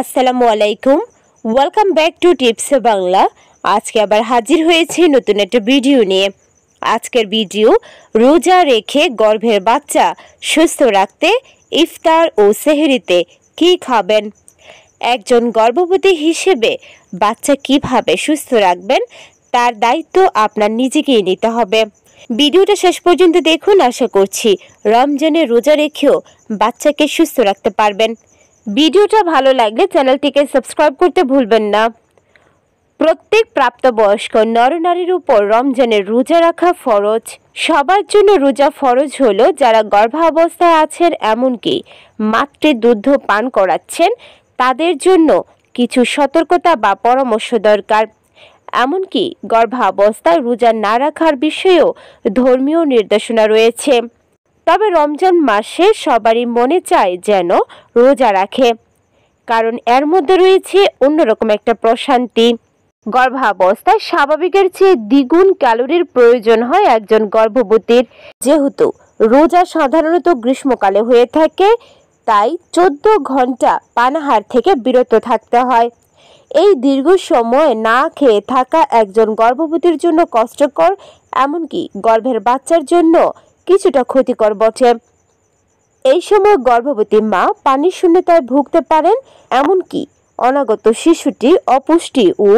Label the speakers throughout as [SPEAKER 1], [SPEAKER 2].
[SPEAKER 1] আসসালামু আলাইকুম welcome back to tips Bangla আজকে আবার হাজির হয়েছি নতুন একটা ভিডিও নিয়ে আজকের ভিডিও রোজা রেখে গর্ভের বাচ্চা সুস্থ রাখতে ইফতার ও সেহরিতে কি খাবেন একজন গর্ভবতী হিসেবে বাচ্চা কিভাবে সুস্থ রাখবেন তার দায়িত্ব আপনার নিজেকেই নিতে হবে ভিডিওটা শেষ পর্যন্ত দেখুন আশা করছি রমজানে রোজা রেখেও বাচ্চাকে সুস্থ রাখতে পারবেন ভিডিওটা ভালো লাগলে চ্যানেলটিকে সাবস্ক্রাইব করতে ভুলবেন না প্রত্যেক প্রাপ্তবয়স্ক নরনারীর উপর রমজানের রোজা রাখা ফরজ সবার জন্য রোজা ফরজ হলো যারা গর্ভাবস্থায় আছেন এমনকি মাতৃ দুধ পান করাচ্ছেন তাদের জন্য কিছু সতর্কতা বা পরামর্শ দরকার এমনকি গর্ভাবস্থায় রোজা না রাখার বিষয়েও ধর্মীয় নির্দেশনা রয়েছে তবে রমজান মাসে সবারই মনে চায় যেন রোজা রাখে কারণ এর মধ্যে রয়েছে অন্যরকম একটা প্রশান্তি গর্ভাবস্থায় স্বাভাবিকের চেয়ে দ্বিগুণ ক্যালোরির প্রয়োজন হয় একজন গর্ভবতীর যেহেতু রোজা সাধারণত গ্রীষ্মকালে হয়ে থাকে তাই চোদ্দ ঘন্টা পানাহার থেকে বিরত থাকতে হয় এই দীর্ঘ সময় না খেয়ে থাকা একজন গর্ভবতীর জন্য কষ্টকর এমনকি গর্ভের বাচ্চার জন্য কিছুটা ক্ষতিকর বটে এই সময় গর্ভবতী মা পানির শূন্যতায় ভুগতে পারেন এমনকি অনাগত শিশুটি অপুষ্টি ও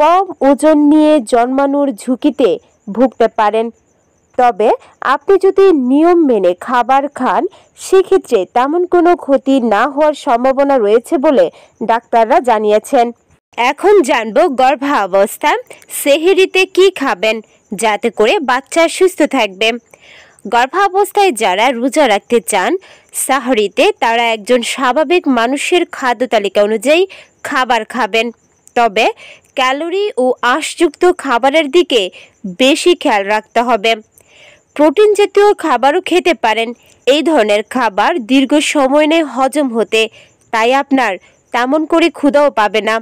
[SPEAKER 1] কম ওজন নিয়ে জন্মানোর ঝুঁকিতে ভুগতে পারেন তবে আপনি যদি নিয়ম মেনে খাবার খান সেক্ষেত্রে তেমন কোনো ক্ষতি না হওয়ার সম্ভাবনা রয়েছে বলে ডাক্তাররা জানিয়েছেন এখন জানব গর্ভাবস্থা সেহেরিতে কি খাবেন যাতে করে বাচ্চা সুস্থ থাকবে গর্ভাবস্থায় যারা রোজা রাখতে চান সাহরিতে তারা একজন স্বাভাবিক মানুষের খাদ্য তালিকা অনুযায়ী খাবার খাবেন তবে ক্যালোরি ও আঁশযুক্ত খাবারের দিকে বেশি খেয়াল রাখতে হবে প্রোটিন জাতীয় খাবারও খেতে পারেন এই ধরনের খাবার দীর্ঘ সময় নেই হজম হতে তাই আপনার তেমন করে ক্ষুধাও পাবে না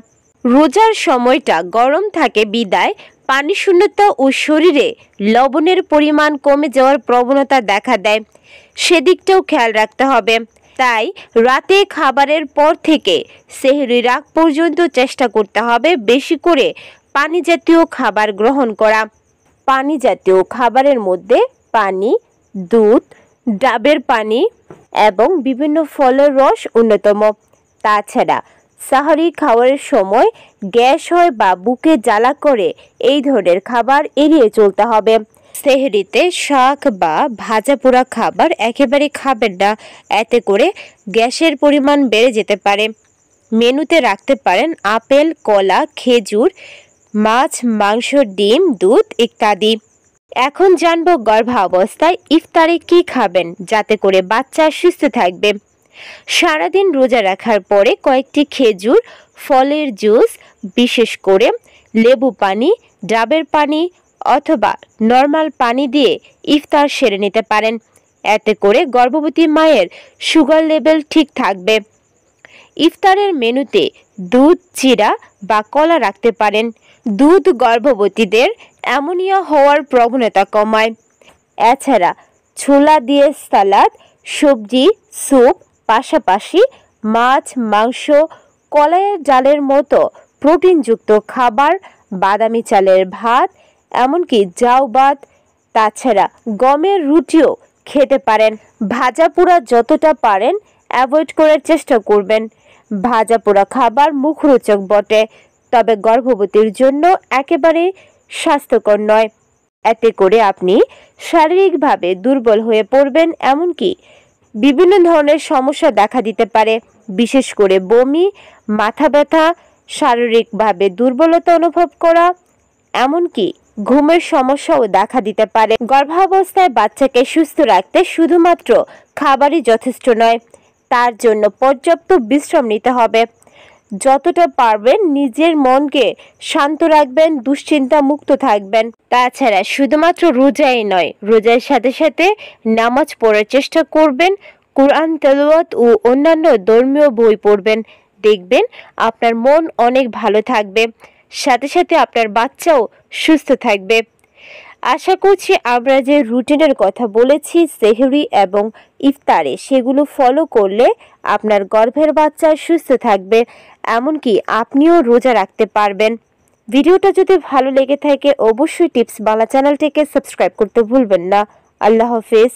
[SPEAKER 1] রোজার সময়টা গরম থাকে বিদায় পানি শূন্যতা ও শরীরে লবণের পরিমাণ কমে যাওয়ার প্রবণতা দেখা দেয় সেদিকটাও খেয়াল রাখতে হবে তাই রাতে খাবারের পর থেকে সেহরি রাগ পর্যন্ত চেষ্টা করতে হবে বেশি করে পানি জাতীয় খাবার গ্রহণ করা পানি জাতীয় খাবারের মধ্যে পানি দুধ ডাবের পানি এবং বিভিন্ন ফলের রস অন্যতম তাছাড়া সাহারি খাওয়ার সময় গ্যাস হয় বা বুকে জ্বালা করে এই ধরনের খাবার এড়িয়ে চলতে হবে সেহরিতে শাক বা ভাজা পোড়া খাবার একেবারে খাবেন না এতে করে গ্যাসের পরিমাণ বেড়ে যেতে পারে মেনুতে রাখতে পারেন আপেল কলা খেজুর মাছ মাংস ডিম দুধ ইত্যাদি এখন জানব গর্ভাবস্থায় ইফতারে কি খাবেন যাতে করে বাচ্চা সুস্থ থাকবে সারাদিন রোজা রাখার পরে কয়েকটি খেজুর ফলের জুস বিশেষ করে লেবু পানি ডাবের পানি অথবা নর্মাল পানি দিয়ে ইফতার সেরে নিতে পারেন এতে করে গর্ভবতী মায়ের সুগার লেভেল ঠিক থাকবে ইফতারের মেনুতে দুধ চিরা বা কলা রাখতে পারেন দুধ গর্ভবতীদের অ্যামোনিয়া হওয়ার প্রবণতা কমায় এছাড়া ছোলা দিয়ে সালাদ সবজি স্যুপ পাশাপাশি মাছ মাংস কলাইয়ের ডালের মতো প্রোটিনযুক্ত খাবার বাদামি চালের ভাত এমনকি জাউ ভাত তাছাড়া গমের রুটিও খেতে পারেন ভাজা পোড়া যতটা পারেন অ্যাভয়েড করার চেষ্টা করবেন ভাজা পোড়া খাবার মুখরোচক বটে তবে গর্ভবতীর জন্য একেবারে স্বাস্থ্যকর নয় এতে করে আপনি শারীরিকভাবে দুর্বল হয়ে পড়বেন এমনকি বিভিন্ন ধরনের সমস্যা দেখা দিতে পারে বিশেষ করে বমি মাথা ব্যথা শারীরিকভাবে দুর্বলতা অনুভব করা এমনকি ঘুমের সমস্যাও দেখা দিতে পারে গর্ভাবস্থায় বাচ্চাকে সুস্থ রাখতে শুধুমাত্র খাবারই যথেষ্ট নয় তার জন্য পর্যাপ্ত বিশ্রাম নিতে হবে যতটা পারবেন নিজের মনকে শান্ত রাখবেন দুশ্চিন্তা মুক্ত থাকবেন তাছাড়া শুধুমাত্র রোজাই নয় রোজার সাথে সাথে নামাজ পড়ার চেষ্টা করবেন কোরআন তেলাওয়াত ও অন্যান্য ধর্মীয় বই পড়বেন দেখবেন আপনার মন অনেক ভালো থাকবে সাথে সাথে আপনার বাচ্চাও সুস্থ থাকবে আশা করছি আমরা যে রুটিনের কথা বলেছি সেহরি এবং ইফতারে সেগুলো ফলো করলে আপনার গর্ভের বাচ্চা সুস্থ থাকবে এমনকি আপনিও রোজা রাখতে পারবেন ভিডিওটা যদি ভালো লেগে থাকে অবশ্যই টিপস বাংলা চ্যানেলটিকে সাবস্ক্রাইব করতে ভুলবেন না আল্লাহ হাফেজ